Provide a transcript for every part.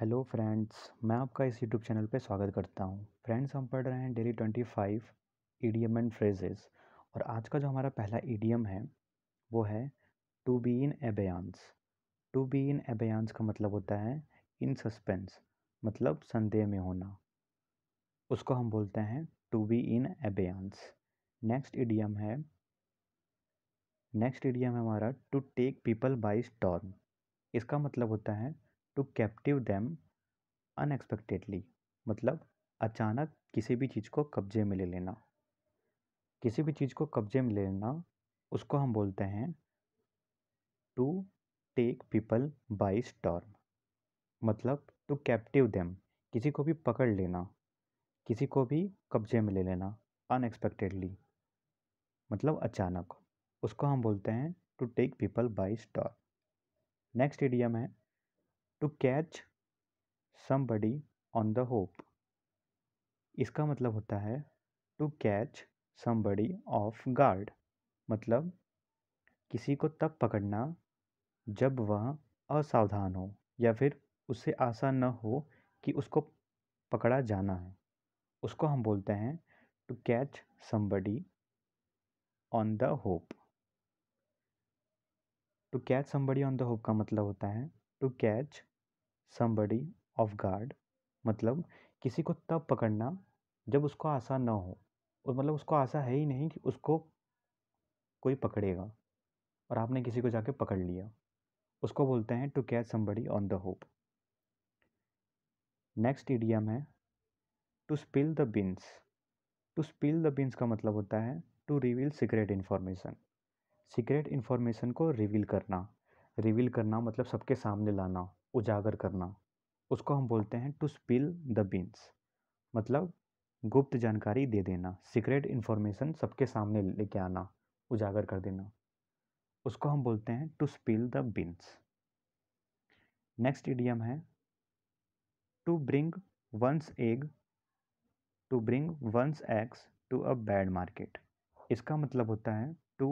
Hello friends मैं आपका इस यूट्यूब चैनल पर स्वागत करता हूँ फ्रेंड्स हम पढ़ रहे हैं daily twenty five idioms and phrases और आज का जो हमारा पहला ईडीएम है वो है to be in abeyance to be in abeyance का मतलब होता है इन सस्पेंस मतलब संदेह में होना उसको हम बोलते हैं to be in abeyance next idiom है नेक्स्ट ईडीएम है हमारा to take people by storm इसका मतलब होता है टू कैप्टिव दैम अनएक्सपेक्टेडली मतलब अचानक किसी भी चीज़ को कब्जे में ले लेना किसी भी चीज़ को कब्जे में ले लेना उसको हम बोलते हैं to take people by storm मतलब टू कैप्टिव देम किसी को भी पकड़ लेना किसी को भी कब्जे में ले लेना अनएक्सपेक्टेडली मतलब अचानक उसको हम बोलते हैं to take people by storm next idiom है to catch somebody on the hop इसका मतलब होता है to catch somebody off guard मतलब किसी को तब पकड़ना जब वह असावधान हो या फिर उसे आशा न हो कि उसको पकड़ा जाना है उसको हम बोलते हैं to catch somebody on the hop to catch somebody on the hop का मतलब होता है to catch somebody off guard मतलब किसी को तब पकड़ना जब उसको आशा ना हो और मतलब उसको आशा है ही नहीं कि उसको कोई पकड़ेगा और आपने किसी को जाके पकड़ लिया उसको बोलते हैं to catch somebody on the hop next idiom है to spill the beans to spill the beans का मतलब होता है to reveal secret information secret information को रिवील करना रिवील करना मतलब सबके सामने लाना उजागर करना उसको हम बोलते हैं टू स्पिल द बीन्स मतलब गुप्त जानकारी दे देना सीक्रेट इन्फॉर्मेशन सबके सामने लेके आना उजागर कर देना उसको हम बोलते हैं to spill the beans next idiom है to bring one's egg to bring one's eggs to a bad market इसका मतलब होता है to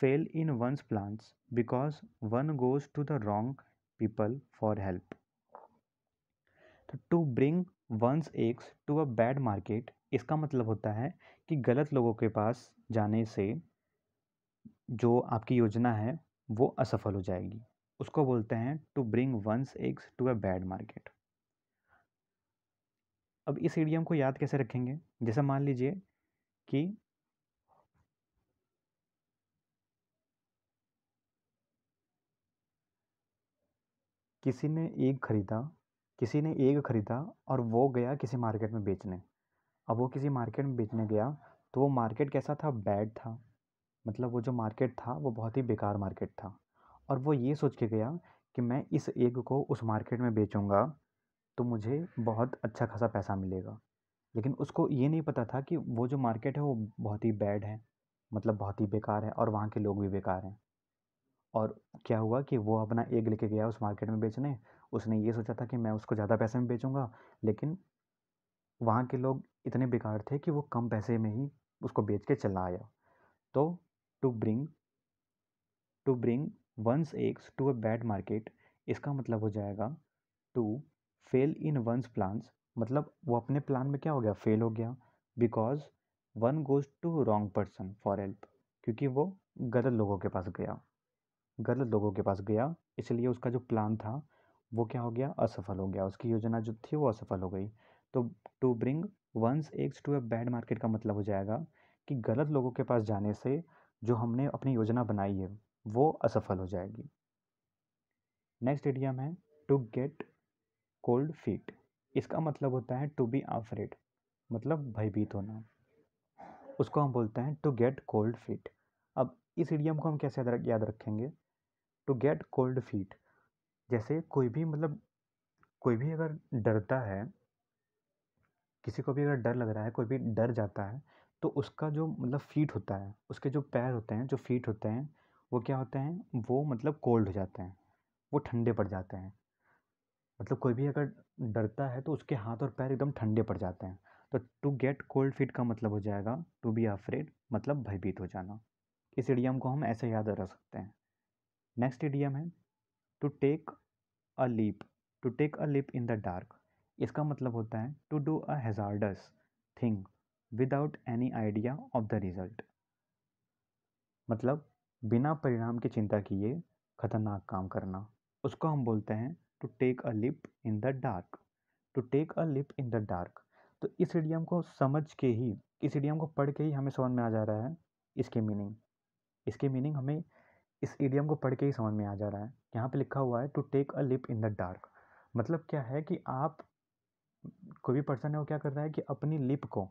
fail in one's plans because one goes to the wrong people for help. To bring one's eggs to a bad market इसका मतलब होता है कि गलत लोगों के पास जाने से जो आपकी योजना है वो असफल हो जाएगी उसको बोलते हैं to bring one's eggs to a bad market अब इस एडियम को याद कैसे रखेंगे जैसे मान लीजिए कि किसी ने एक खरीदा किसी ने एक खरीदा और वो गया किसी मार्केट में बेचने अब वो किसी मार्केट में बेचने गया तो वो मार्केट कैसा था बैड था मतलब वो जो मार्केट था वो बहुत ही बेकार मार्केट था और वो ये सोच के गया कि मैं इस एग को उस मार्केट में बेचूँगा तो मुझे बहुत अच्छा खासा पैसा मिलेगा लेकिन उसको ये नहीं पता था कि वो जो मार्केट है वो बहुत ही बैड है मतलब बहुत ही बेकार है और वहाँ के लोग भी बेकार हैं और क्या हुआ कि वो अपना एग लेके गया उस मार्केट में बेचने उसने ये सोचा था कि मैं उसको ज़्यादा पैसे में बेचूँगा लेकिन वहाँ के लोग इतने बेकार थे कि वो कम पैसे में ही उसको बेच के चला आया तो to bring to bring one's eggs to a bad market इसका मतलब हो जाएगा to fail in one's plans मतलब वो अपने प्लान में क्या हो गया फेल हो गया because one goes to wrong person for help क्योंकि वो गलत लोगों के पास गया गलत लोगों के पास गया इसलिए उसका जो प्लान था वो क्या हो गया असफल हो गया उसकी योजना जो थी वो असफल हो गई तो to bring one's eggs to a bad market का मतलब हो जाएगा कि गलत लोगों के पास जाने से जो हमने अपनी योजना बनाई है वो असफल हो जाएगी नेक्स्ट एडियम है टू गेट कोल्ड फीट इसका मतलब होता है टू बी आफरेड मतलब भयभीत होना उसको हम बोलते हैं टू गेट कोल्ड फीट अब इस एडियम को हम कैसे याद रखेंगे टू गेट कोल्ड फीट जैसे कोई भी मतलब कोई भी अगर डरता है किसी को भी अगर डर लग रहा है कोई भी डर जाता है तो उसका जो मतलब फीट होता है उसके जो पैर होते हैं जो फीट होते हैं वो क्या होते हैं वो मतलब कोल्ड हो जाते हैं वो ठंडे पड़ जाते हैं मतलब कोई भी अगर डरता है तो उसके हाथ और पैर एकदम ठंडे पड़ जाते हैं तो टू गेट कोल्ड फीट का मतलब हो जाएगा टू बी अफ्रेड मतलब भयभीत हो जाना इस एडियम को हम ऐसे याद रख सकते हैं नेक्स्ट एडियम है to take a leap to take a leap in the dark इसका मतलब होता है to do a hazardous thing without any idea of the result मतलब बिना परिणाम की चिंता किए खतरनाक काम करना उसको हम बोलते हैं to take a leap in the dark to take a leap in the dark तो इस इडियम को समझ के ही इस इडियम को पढ़ के ही हमें समझ में आ जा रहा है इसकी मीनिंग इसकी मीनिंग हमें इस ईडियम को पढ़ के ही समझ में आ जा रहा है यहाँ पे लिखा हुआ है to take a leap in the dark मतलब क्या है कि आप कोई भी पर्सन है वो क्या कर रहा है कि अपनी लिप को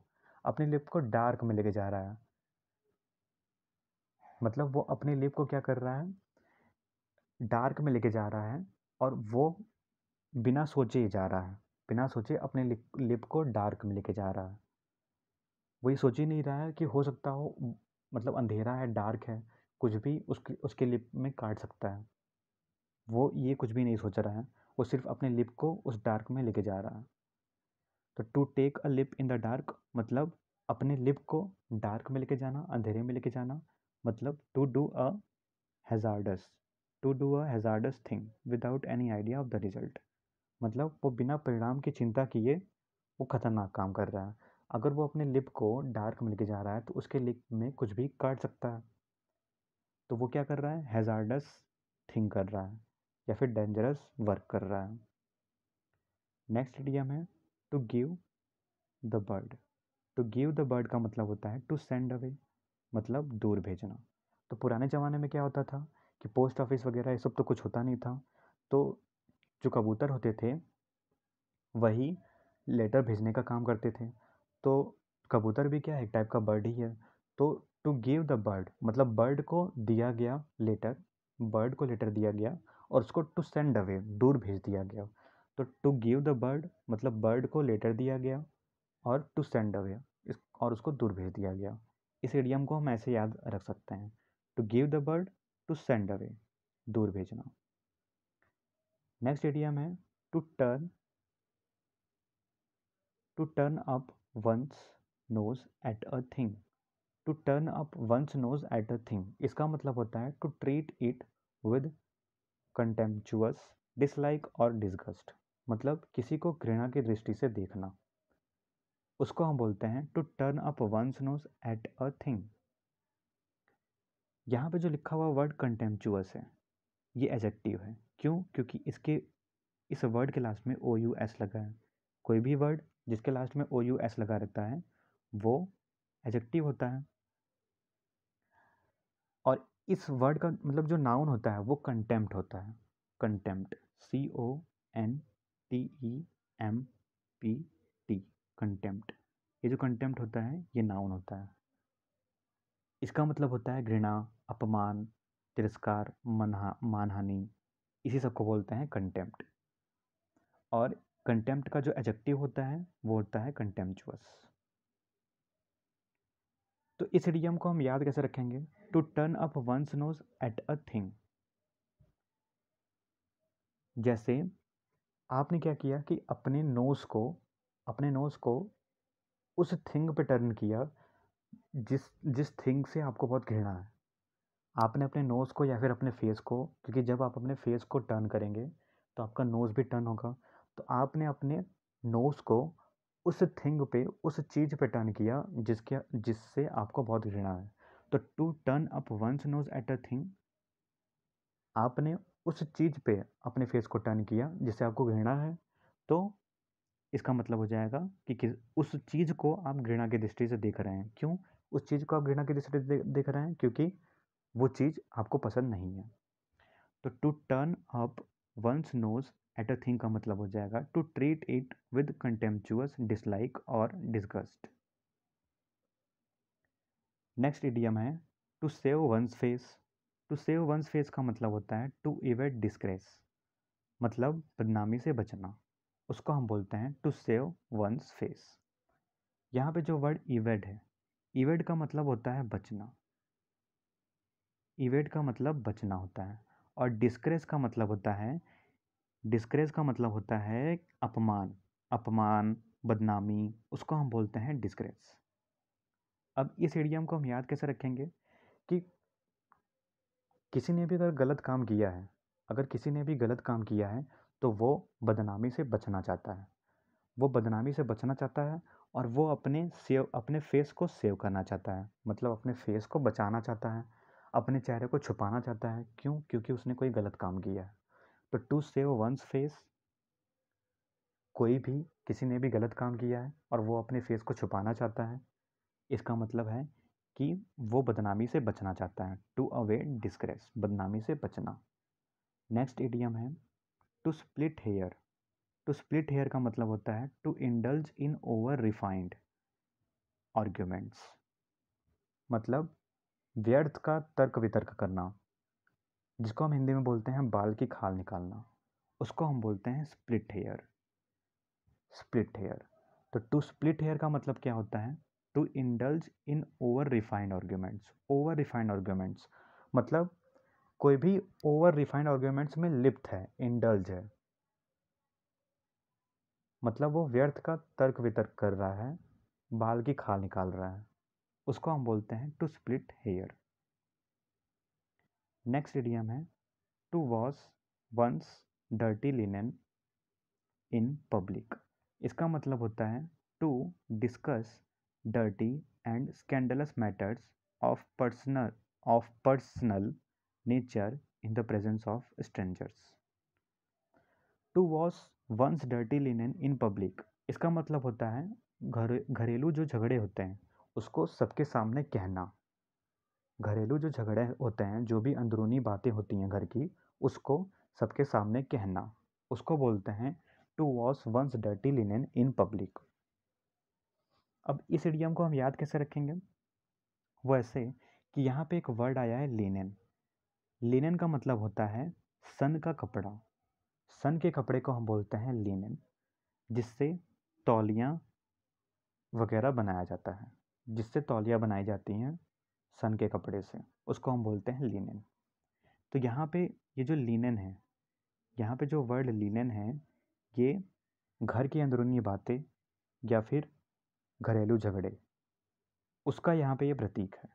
अपनी लिप को डार्क में लेके जा रहा है मतलब वो अपनी लिप को क्या कर रहा है डार्क में लेके जा रहा है और वो बिना सोचे ही जा रहा है बिना सोचे अपने लिप को डार्क में लेके जा रहा है वो ये सोच ही नहीं रहा है कि हो सकता हो मतलब अंधेरा है डार्क है कुछ भी उसके उसके लिप में काट सकता है वो ये कुछ भी नहीं सोच रहा है वो सिर्फ अपने लिप को उस डार्क में लेके जा रहा है तो to take a leap in the dark मतलब अपने लिप को डार्क में लेके जाना अंधेरे में लेके जाना मतलब to do a hazardous to do a hazardous thing without any idea of the result मतलब वो बिना परिणाम की चिंता किए वो खतरनाक काम कर रहा है अगर वो अपने लिप को डार्क में लेके जा रहा है तो उसके लिप में कुछ भी काट सकता है तो वो क्या कर रहा है हैज़ार्डस थिंक कर रहा है या फिर डेंजरस वर्क कर रहा है नेक्स्ट डीएम है to give the bird to give the bird का मतलब होता है टू सेंड अवे मतलब दूर भेजना तो पुराने ज़माने में क्या होता था कि पोस्ट ऑफिस वगैरह ये सब तो कुछ होता नहीं था तो जो कबूतर होते थे वही लेटर भेजने का काम करते थे तो कबूतर भी क्या है एक टाइप का बर्ड ही है तो टू गिव द बर्ड मतलब बर्ड को दिया गया लेटर बर्ड को लेटर दिया गया और उसको टू सेंड अवे दूर भेज दिया गया तो टू गिव द बर्ड मतलब बर्ड को लेटर दिया गया और टू सेंड अवे और उसको दूर भेज दिया गया इस एडियम को हम ऐसे याद रख सकते हैं to give the bird to send away दूर भेजना नेक्स्ट एडियम है to turn to turn up one's nose at a thing to turn up one's nose at a thing इसका मतलब होता है to treat it with contemptuous dislike और disgust मतलब किसी को घृणा की दृष्टि से देखना उसको हम बोलते हैं to turn up one's nose at a thing यहाँ पे जो लिखा हुआ वर्ड कंटेम्पचुअस है ये एजेक्टिव है क्यों क्योंकि इसके इस वर्ड के लास्ट में ओ यू एस लगा है कोई भी वर्ड जिसके लास्ट में ओ यू एस लगा रहता है वो एजेक्टिव होता है और इस वर्ड का मतलब जो नाउन होता है वो कंटेम्प्ट होता है contempt C O N T E M P T contempt ये जो कंटेम्प्ट होता है ये नाउन होता है इसका मतलब होता है घृणा अपमान तिरस्कार मनहा मानहानि इसी सब को बोलते हैं कंटेम्प्ट और कंटेम्प्ट का जो एडजेक्टिव होता है वो होता है कंटेम्पचुअस तो इस इडियम को हम याद कैसे रखेंगे to turn up one's nose at a thing जैसे आपने क्या किया कि अपने नोज़ को अपने नोज़ को उस थिंग पे टर्न किया जिस जिस थिंग से आपको बहुत घृणा है आपने अपने नोज़ को या फिर अपने फेस को क्योंकि जब आप अपने फेस को टर्न करेंगे तो आपका नोज़ भी टर्न होगा तो आपने अपने नोज़ को उस थिंग पे उस चीज़ पे टर्न किया जिसके जिससे आपको बहुत घृणा है तो to turn up one's nose at a thing आपने उस चीज़ पे अपने फेस को टर्न किया जिससे आपको घृणा है तो इसका मतलब हो जाएगा कि, कि उस चीज़ को आप घृणा की दृष्टि से देख रहे हैं क्यों उस चीज़ को आप घृणा की दृष्टि से देख रहे हैं क्योंकि वो चीज़ आपको पसंद नहीं है तो to turn up one's nose at a thing का मतलब हो जाएगा to treat it with contemptuous dislike और डिस्गस्ट नेक्स्ट इडियम है to save one's face to save one's face का मतलब होता है टू इवेट डिस्क्रेस मतलब बदनामी से बचना उसको हम बोलते हैं टू सेव वंस फेस यहाँ पे जो वर्ड इवेड है इवेड का मतलब होता है बचना इवेड का मतलब बचना होता है और डिस्क्रेस का मतलब होता है डिस्करेज का मतलब होता है अपमान अपमान बदनामी उसको हम बोलते हैं डिस्करेज अब इस एडियम को हम याद कैसे रखेंगे कि किसी ने भी अगर गलत काम किया है अगर किसी ने भी गलत काम किया है तो वो बदनामी से बचना चाहता है वो बदनामी से बचना चाहता है और वो अपने सेव अपने फेस को सेव करना चाहता है मतलब अपने फेस को बचाना चाहता है अपने चेहरे को छुपाना चाहता है क्यों क्योंकि उसने कोई गलत काम किया है तो टू सेव वंस फेस कोई भी किसी ने भी गलत काम किया है और वो अपने फेस को छुपाना चाहता है इसका मतलब है कि वो बदनामी से बचना चाहता है टू अवे डिस्क्रेस बदनामी से बचना नेक्स्ट एडियम है to split hair to split hair का मतलब होता है to indulge in over refined arguments मतलब व्यर्थ का तर्क वितर्क करना जिसको हम हिंदी में बोलते हैं बाल की खाल निकालना उसको हम बोलते हैं स्प्लिट हेयर स्प्लिट हेयर तो टू स्प्लिट हेयर का मतलब क्या होता है to indulge in over refined arguments over refined arguments मतलब कोई भी ओवर रिफाइंड आर्ग्यूमेंट्स में लिप्त है इंडल्ज है मतलब वो व्यर्थ का तर्क वितर्क कर रहा है बाल की खाल निकाल रहा है उसको हम बोलते हैं to split hair next idiom है to wash one's dirty linen in public इसका मतलब होता है to discuss dirty and scandalous matters of personal of personal nature in the presence of strangers to wash one's dirty linen in public इसका मतलब होता है घर घरेलू जो झगड़े होते हैं उसको सबके सामने कहना घरेलू जो झगड़े होते हैं जो भी अंदरूनी बातें होती हैं घर की उसको सबके सामने कहना उसको बोलते हैं to wash one's dirty linen in public अब इस इडियम को हम याद कैसे रखेंगे वैसे कि यहाँ पे एक वर्ड आया है लिनन लिनन का मतलब होता है सन का कपड़ा सन के कपड़े को हम बोलते हैं लिनन जिससे तौलियाँ वगैरह बनाया जाता है जिससे तौलियाँ बनाई जाती हैं सन के कपड़े से उसको हम बोलते हैं लिनन तो यहाँ पे ये जो लिनन है यहाँ पे जो वर्ड लिनन है ये घर की अंदरूनी बातें या फिर घरेलू झगड़े उसका यहाँ पे ये प्रतीक है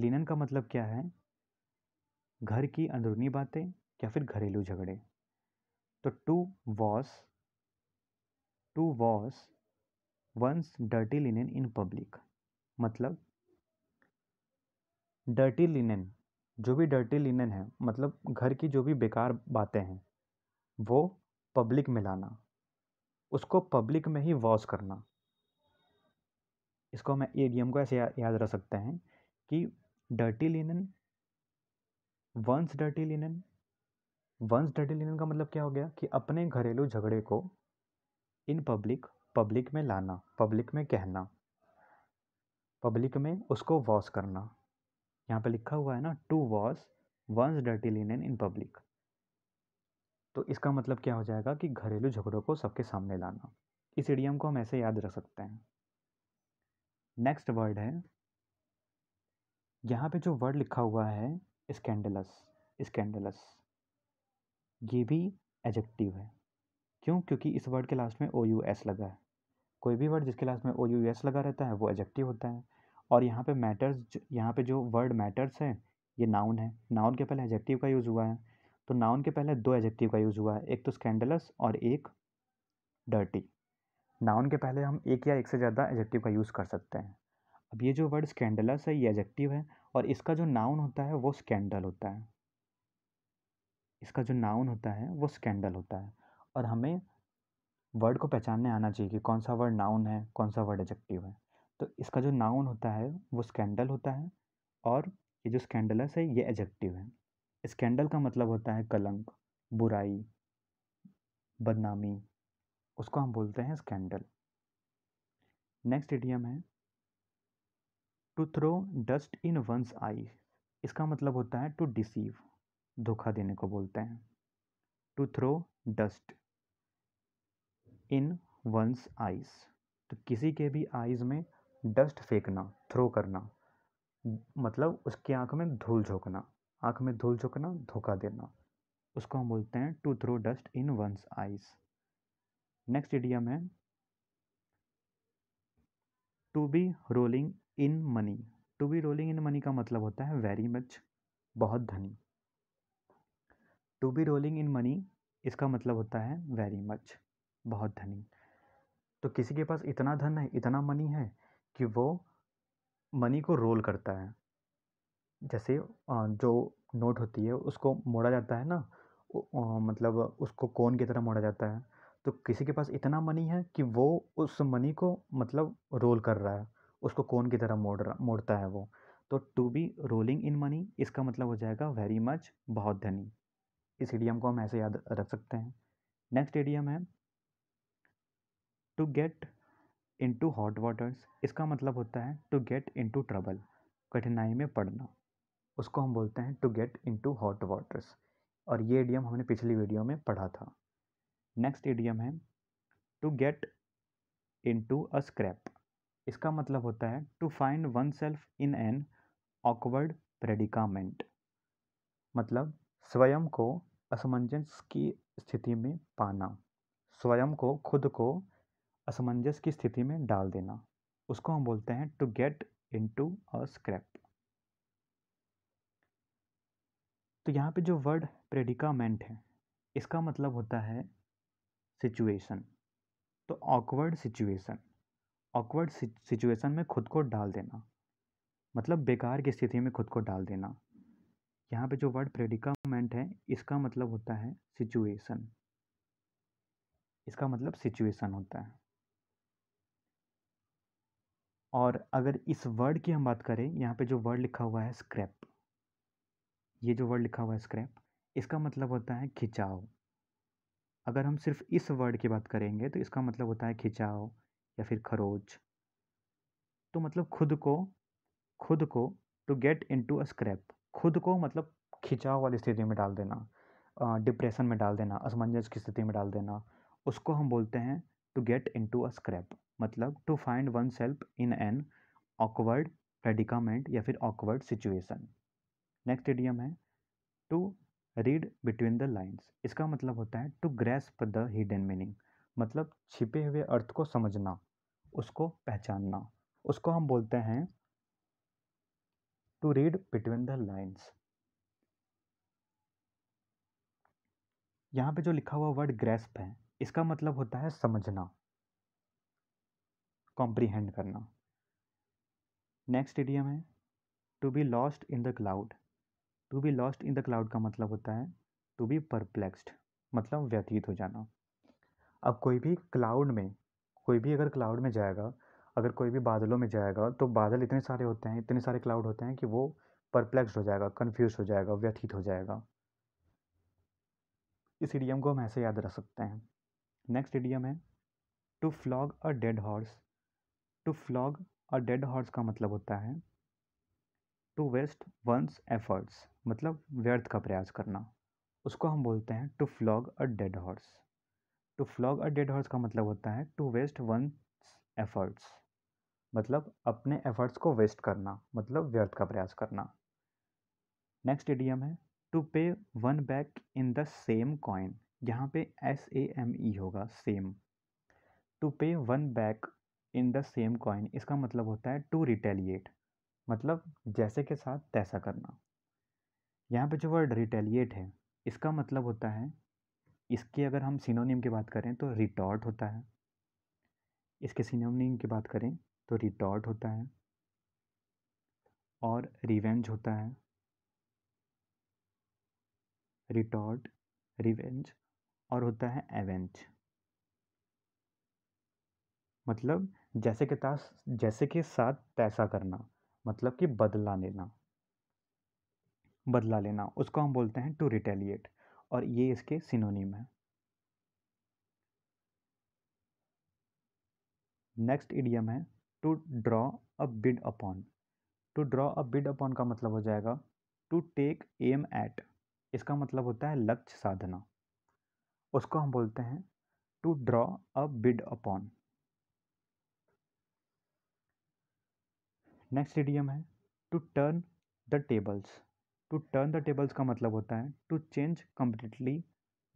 लिनन का मतलब क्या है घर की अंदरूनी बातें या फिर घरेलू झगड़े तो to wash to wash one's dirty linen in public मतलब डर्टी लिनन जो भी डर्टी लिनन है मतलब घर की जो भी बेकार बातें हैं वो पब्लिक में लाना उसको पब्लिक में ही वॉश करना इसको हम एडियम को ऐसे या, याद रख सकते हैं कि dirty linen one's dirty linen one's dirty linen का मतलब क्या हो गया कि अपने घरेलू झगड़े को इन पब्लिक पब्लिक में लाना पब्लिक में कहना पब्लिक में उसको वॉश करना यहाँ पे लिखा हुआ है ना to wash one's dirty linen in public तो इसका मतलब क्या हो जाएगा कि घरेलू झगड़ों को सबके सामने लाना इस इडियम को हम ऐसे याद रख सकते हैं नेक्स्ट वर्ड है यहाँ पे जो वर्ड लिखा हुआ है स्कैंडलस स्कैंडलस ये भी एजेक्टिव है क्यों क्योंकि इस वर्ड के लास्ट में ओ यू एस लगा है कोई भी वर्ड जिसके लास्ट में ओ यू एस लगा रहता है वो एजेक्टिव होता है और यहाँ पे मैटर्स यहाँ पे जो वर्ड मैटर्स है ये नाउन है नाउन के पहले एजेक्टिव का यूज़ हुआ है तो नाउन के पहले दो एजेक्टिव का यूज़ हुआ है एक तो स्कैंडलस और एक डर्टी नाउन के पहले हम एक या एक से ज़्यादा एजेक्टिव का यूज़ कर सकते हैं अब ये जो वर्ड स्कैंडलस है ये एजेक्टिव है और इसका जो नाउन होता है वो स्कैंडल होता है इसका जो नाउन होता है वो स्कैंडल होता है और हमें वर्ड को पहचानने आना चाहिए कि कौन सा वर्ड नाउन है कौन सा वर्ड एजेक्टिव है तो इसका जो नाउन होता है वो स्कैंडल होता है और ये जो स्कैंडलस है ये एजेक्टिव है स्कैंडल का मतलब होता है कलंक बुराई बदनामी उसको हम बोलते हैं स्कैंडल नेक्स्ट एडियम है to throw dust in one's eye इसका मतलब होता है टू डिसीव धोखा देने को बोलते हैं to throw dust in one's eyes तो किसी के भी आइज में डस्ट फेंकना थ्रो करना मतलब उसकी आँख में धूल झोंकना आँख में धूल झोंकना धोखा देना उसको हम बोलते हैं to throw dust in one's eyes next idiom है to be rolling in money to be rolling in money का मतलब होता है वेरी मच बहुत धनी to be rolling in money इसका मतलब होता है वेरी मच बहुत धनी तो किसी के पास इतना धन है इतना मनी है कि वो मनी को रोल करता है जैसे जो नोट होती है उसको मोड़ा जाता है ना मतलब उसको कोन की तरह मोड़ा जाता है तो किसी के पास इतना मनी है कि वो उस मनी को मतलब रोल कर रहा है उसको कोन की तरह मोड़ रहा मोड़ता है वो तो to be rolling in money इसका मतलब हो जाएगा वेरी मच बहुत धनी इस एडियम को हम ऐसे याद रख सकते हैं नेक्स्ट एडियम है to get into hot waters इसका मतलब होता है to get into trouble कठिनाई में पड़ना उसको हम बोलते हैं to get into hot waters और ये एडियम हमने पिछली वीडियो में पढ़ा था नेक्स्ट एडियम है to get to a scrap इसका मतलब होता है to find oneself in an awkward predicament मतलब स्वयं को असमंजस की स्थिति में पाना स्वयं को खुद को असमंजस की स्थिति में डाल देना उसको हम बोलते हैं to get into a scrap तो यहाँ पे जो वर्ड प्रेडिकामेंट है इसका मतलब होता है सिचुएशन तो ऑकवर्ड सिचुएशन ऑकवर्ड सिचुएशन में खुद को डाल देना मतलब बेकार की स्थिति में खुद को डाल देना यहाँ पे जो वर्ड प्रेडिकामेंट है इसका मतलब होता है सिचुएशन इसका मतलब सिचुएशन होता है और अगर इस वर्ड की हम बात करें यहाँ पे जो वर्ड लिखा हुआ है स्क्रैप ये जो वर्ड लिखा हुआ है स्क्रैप इसका मतलब होता है खिंचाव अगर हम सिर्फ इस वर्ड की बात करेंगे तो इसका मतलब होता है खिंचाव या फिर खरोच तो मतलब खुद को खुद को to get into a scrap खुद को मतलब खिंचाव वाली स्थिति में डाल देना डिप्रेशन में डाल देना असमंजस की स्थिति में डाल देना उसको हम बोलते हैं to get into a scrap मतलब to find oneself in an awkward predicament या फिर ऑकवर्ड सिचुएशन नेक्स्ट एडियम है to read between the lines इसका मतलब होता है to grasp the hidden meaning मतलब छिपे हुए अर्थ को समझना उसको पहचानना उसको हम बोलते हैं to read between the lines यहाँ पे जो लिखा हुआ वर्ड ग्रेस्प है इसका मतलब होता है समझना कॉम्प्रीहेंड करना नेक्स्ट एडियम है to be lost in the cloud to be lost in the cloud का मतलब होता है टू बी परप्लेक्स्ड मतलब व्यतीत हो जाना अब कोई भी क्लाउड में कोई भी अगर क्लाउड में जाएगा अगर कोई भी बादलों में जाएगा तो बादल इतने सारे होते हैं इतने सारे क्लाउड होते हैं कि वो परप्लेक्स्ड हो जाएगा कन्फ्यूज हो जाएगा व्यथित हो जाएगा इस इडियम को हम ऐसे याद रख सकते हैं नेक्स्ट इडियम है to flog a dead horse to flog a dead horse का मतलब होता है टू वेस्ट वंस एफर्ट्स मतलब व्यर्थ का प्रयास करना उसको हम बोलते हैं to flog a dead horse to flog a dead horse का मतलब होता है टू वेस्ट वंस एफर्ट्स मतलब अपने एफर्ट्स को वेस्ट करना मतलब व्यर्थ का प्रयास करना नेक्स्ट इडियम है to pay one back in the same coin यहाँ पे एस ए एम ई होगा same to pay one back in the same coin इसका मतलब होता है टू रिटेलिएट मतलब जैसे के साथ तैसा करना यहाँ पे जो वर्ड रिटेलिएट है इसका मतलब होता है इसकी अगर हम सिनोनिम की बात करें तो रिटॉर्ट होता है इसके सिनोनिम की बात करें तो रिटॉर्ट होता है और रिवेंज होता है रिटॉर्ट रिवेंज और होता है एवेंट मतलब जैसे के तास जैसे के साथ तैसा करना मतलब कि बदला लेना बदला लेना उसको हम बोलते हैं टू रिटेलिएट और ये इसके सिनोनिम है नेक्स्ट इडियम है to draw a bid upon to draw a bid upon का मतलब हो जाएगा टू टेक एम एट इसका मतलब होता है लक्ष्य साधना उसको हम बोलते हैं to draw a bid upon next idiom है to turn the tables to turn the tables का मतलब होता है to change completely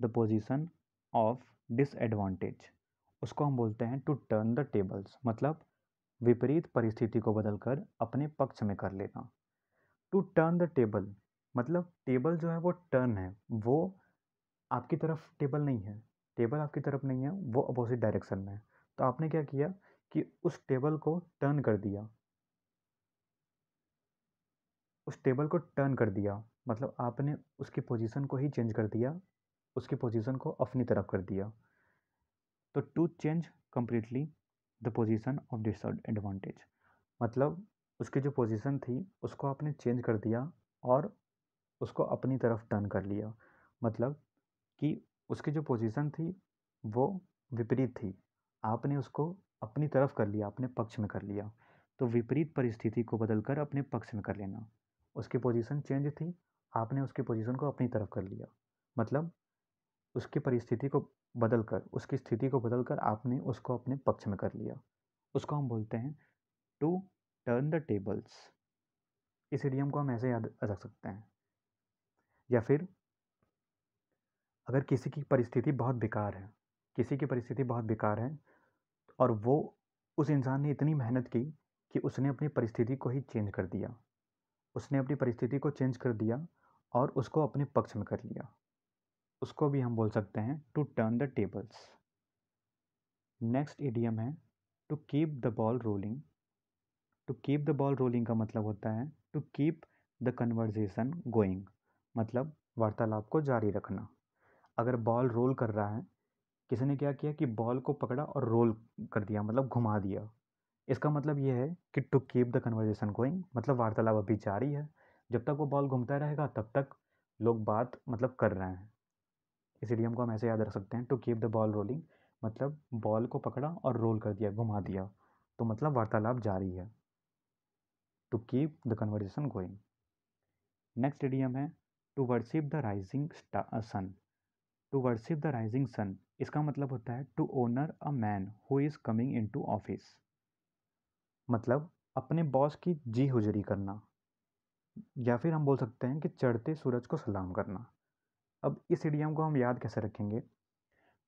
the position of disadvantage उसको हम बोलते हैं टू टर्न द टेबल्स मतलब विपरीत परिस्थिति को बदलकर अपने पक्ष में कर लेना टू टर्न द टेबल मतलब टेबल जो है वो टर्न है वो आपकी तरफ टेबल नहीं है टेबल आपकी तरफ नहीं है वो अपोजिट डायरेक्शन में है तो आपने क्या किया कि उस टेबल को टर्न कर दिया उस टेबल को टर्न कर दिया मतलब आपने उसकी पोजीशन को ही चेंज कर दिया उसकी पोजीशन को अपनी तरफ कर दिया तो to change completely the position of advantage मतलब उसकी जो पोजीशन थी उसको आपने चेंज कर दिया और उसको अपनी तरफ टर्न कर लिया मतलब कि उसकी जो पोजीशन थी वो विपरीत थी आपने उसको अपनी तरफ कर लिया अपने पक्ष में कर लिया तो विपरीत परिस्थिति को बदल कर अपने पक्ष में कर लेना उसकी पोजीशन चेंज थी आपने उसकी पोजीशन को अपनी तरफ कर लिया मतलब उसकी परिस्थिति को बदल कर उसकी स्थिति को बदल कर आपने उसको अपने पक्ष में कर लिया उसको हम बोलते हैं टू टर्न द टेबल्स इस इडियम को हम ऐसे याद रख सकते हैं या फिर अगर किसी की परिस्थिति बहुत बेकार है किसी की परिस्थिति बहुत बेकार है और वो उस इंसान ने इतनी मेहनत की कि उसने अपनी परिस्थिति को ही चेंज कर दिया उसने अपनी परिस्थिति को चेंज कर दिया और उसको अपने पक्ष में कर लिया उसको भी हम बोल सकते हैं to turn the tables next idiom है to keep the ball rolling to keep the ball rolling का मतलब होता है to keep the conversation going मतलब वार्तालाप को जारी रखना अगर बॉल रोल कर रहा है किसी ने क्या किया कि बॉल को पकड़ा और रोल कर दिया मतलब घुमा दिया इसका मतलब यह है कि to keep the conversation going मतलब वार्तालाप अभी जारी है जब तक वो बॉल घूमता रहेगा तब तक लोग बात मतलब कर रहे हैं इसीलिए हमको हम ऐसे याद रख सकते हैं to keep the ball rolling मतलब बॉल को पकड़ा और रोल कर दिया घुमा दिया तो मतलब वार्तालाप जारी है to keep the conversation going next idiom है to worship the rising sun to worship the rising sun इसका मतलब होता है to honour a man who is coming into office मतलब अपने बॉस की जी हुजरी करना या फिर हम बोल सकते हैं कि चढ़ते सूरज को सलाम करना अब इस इडियम को हम याद कैसे रखेंगे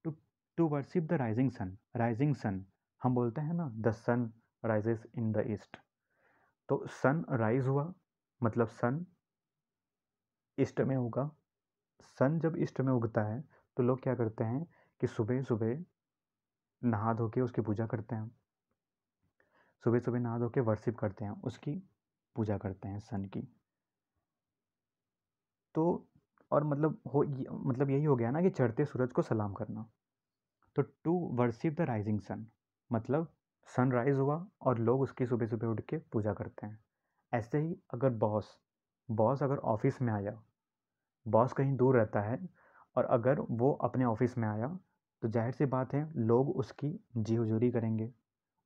to to worship the rising sun rising sun हम बोलते हैं ना the sun rises in the east तो सन राइज हुआ मतलब सन ईस्ट में होगा सन जब ईस्ट में उगता है तो लोग क्या करते हैं कि सुबह सुबह नहा धो के उसकी पूजा करते हैं सुबह सुबह नहा धो के वर्शिप करते हैं उसकी पूजा करते हैं सन की तो और मतलब हो मतलब यही हो गया ना कि चढ़ते सूरज को सलाम करना तो to worship the rising sun मतलब सनराइज़ हुआ और लोग उसकी सुबह सुबह उठ के पूजा करते हैं ऐसे ही अगर बॉस बॉस अगर ऑफिस में आया बॉस कहीं दूर रहता है और अगर वो अपने ऑफिस में आया तो जाहिर सी बात है लोग उसकी जी हजूरी करेंगे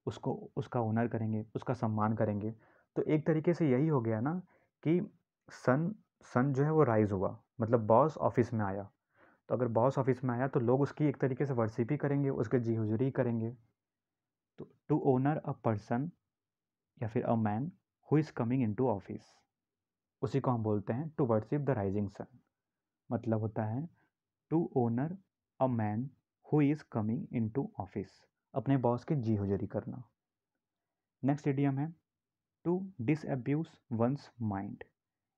उसको उसका ऑनर करेंगे उसका सम्मान करेंगे तो एक तरीके से यही हो गया ना कि सन सन जो है वो राइज़ हुआ मतलब बॉस ऑफिस में आया तो अगर बॉस ऑफिस में आया तो लोग उसकी एक तरीके से वर्सी ही करेंगे उसके जी हजूरी करेंगे तो टू ओनर अ पर्सन या फिर a man who is coming into office उसी को हम बोलते हैं to worship the rising sun मतलब होता है to honour a man who is coming into office अपने बॉस की जी हुजरी करना नेक्स्ट एडियम है टू डिस वंस माइंड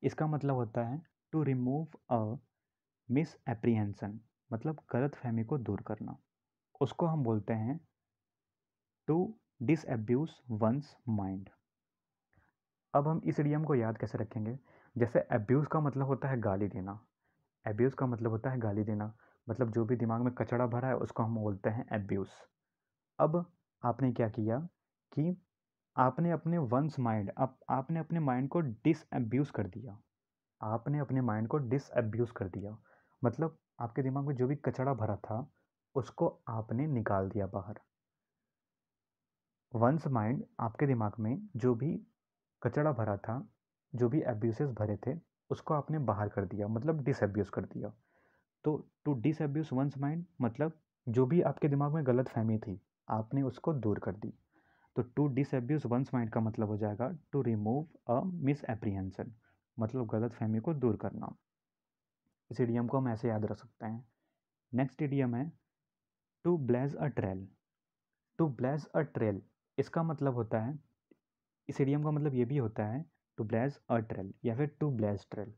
इसका मतलब होता है to remove a misapprehension मतलब गलत फहमी को दूर करना उसको हम बोलते हैं टू डिस वंस माइंड अब हम इस एडियम को याद कैसे रखेंगे जैसे एब्यूज़ का मतलब होता है गाली देना एब्यूज़ का मतलब होता है गाली देना मतलब जो भी दिमाग में कचड़ा भरा है उसको हम बोलते हैं एब्यूज़ अब आपने क्या किया कि आपने अपने वंस माइंड अब आपने अपने माइंड को एब्यूज़ कर दिया आपने अपने माइंड को एब्यूज़ कर दिया मतलब आपके दिमाग में जो भी कचड़ा भरा था उसको आपने निकाल दिया बाहर वंस माइंड आपके दिमाग में जो भी कचड़ा भरा था जो भी एब्यूसेस भरे थे उसको आपने बाहर कर दिया मतलब डिसअब्यूज़ कर दिया तो टू डिसअब्यूज़ वंस माइंड मतलब जो भी आपके दिमाग में गलत फहमी थी आपने उसको दूर कर दी तो टू डिसअब्यूज़ वंस माइंड का मतलब हो जाएगा to remove a misapprehension मतलब गलत फहमी को दूर करना इस इडियम को हम ऐसे याद रख सकते हैं नेक्स्ट इडियम है to blaze a trail to blaze a trail इसका मतलब होता है इस इडियम का मतलब ये भी होता है टू ब्लेस अ ट्रेल या फिर to blaze trail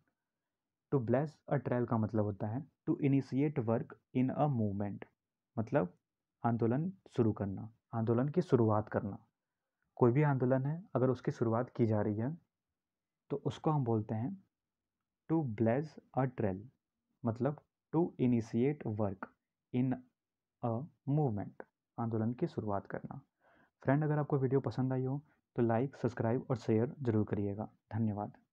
to blaze a trail का मतलब होता है to initiate work in a movement मतलब आंदोलन शुरू करना आंदोलन की शुरुआत करना कोई भी आंदोलन है अगर उसकी शुरुआत की जा रही है तो उसको हम बोलते हैं टू ब्लेस अ ट्रेल मतलब to initiate work in a movement आंदोलन की शुरुआत करना फ्रेंड अगर आपको वीडियो पसंद आई हो तो लाइक सब्सक्राइब और शेयर ज़रूर करिएगा धन्यवाद